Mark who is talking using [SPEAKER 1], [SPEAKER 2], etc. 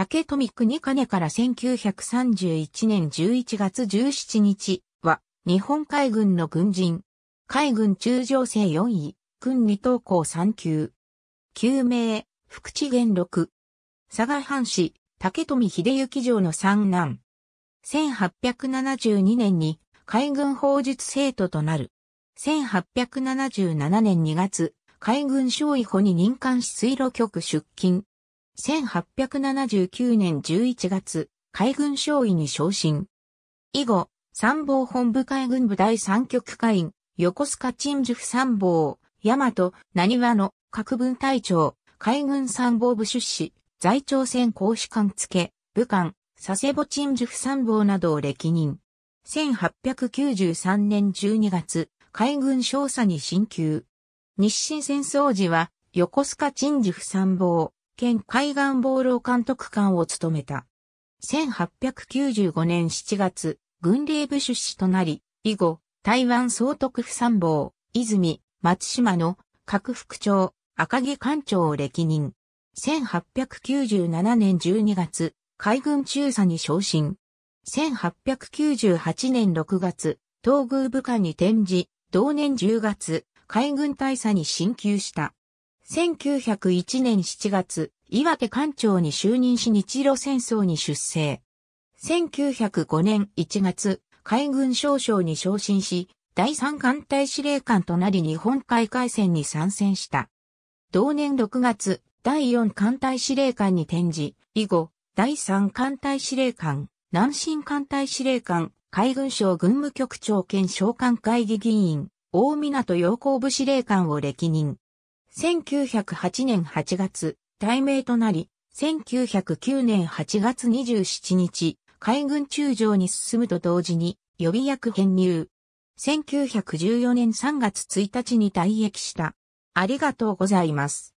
[SPEAKER 1] 竹富国金から1931年11月17日は、日本海軍の軍人、海軍中将生4位、軍二等校3級。救命、福地元禄。佐賀藩士、竹富秀行城の三男。1872年に海軍法術生徒となる。1877年2月、海軍少尉補に任官し水路局出勤。1879年11月、海軍少尉に昇進。以後、参謀本部海軍部第三局会員、横須賀陳守府参謀、大和、何和の各分隊長、海軍参謀部出資、在朝鮮公使館付、武官、佐世保陳守府参謀などを歴任。1893年12月、海軍少佐に進級。日清戦争時は、横須賀陳守府参謀、県海岸防老監督官を務めた。1895年7月、軍令部出資となり、以後、台湾総督府参謀、泉、松島の各副長、赤木艦長を歴任。1897年12月、海軍中佐に昇進。1898年6月、東宮部下に転じ、同年10月、海軍大佐に進級した。1901年7月、岩手官庁に就任し日露戦争に出征。1905年1月、海軍少将に昇進し、第三艦隊司令官となり日本海海戦に参戦した。同年6月、第4艦隊司令官に転じ、以後、第3艦隊司令官、南進艦隊司令官、海軍省軍務局長兼召喚会議議員、大港陽光部司令官を歴任。1908年8月、大名となり、1909年8月27日、海軍中将に進むと同時に予備役編入。1914年3月1日に退役した。ありがとうございます。